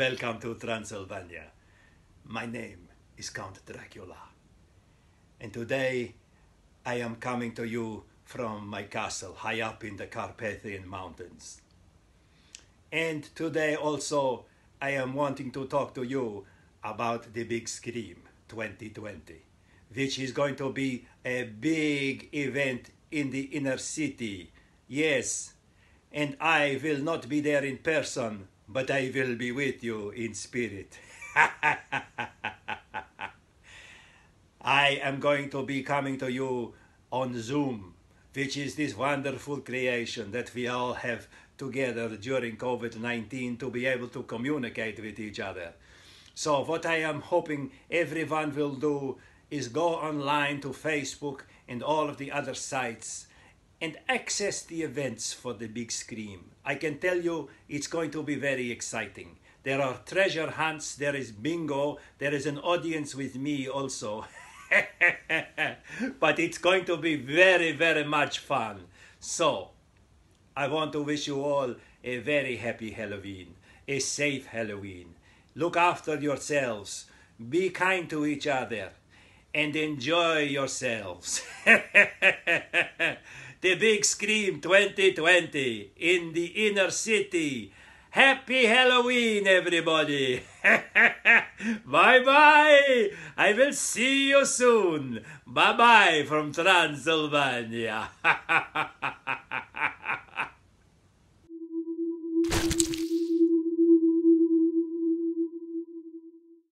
Welcome to Transylvania. My name is Count Dracula. And today I am coming to you from my castle high up in the Carpathian Mountains. And today also I am wanting to talk to you about the Big Scream 2020, which is going to be a big event in the inner city. Yes, and I will not be there in person but I will be with you in spirit. I am going to be coming to you on Zoom, which is this wonderful creation that we all have together during COVID 19 to be able to communicate with each other. So, what I am hoping everyone will do is go online to Facebook and all of the other sites and access the events for the big screen. I can tell you it's going to be very exciting. There are treasure hunts, there is bingo, there is an audience with me also. but it's going to be very, very much fun. So, I want to wish you all a very happy Halloween, a safe Halloween. Look after yourselves, be kind to each other, and enjoy yourselves. the big scream 2020 in the inner city. Happy Halloween, everybody! bye bye! I will see you soon! Bye bye from Transylvania!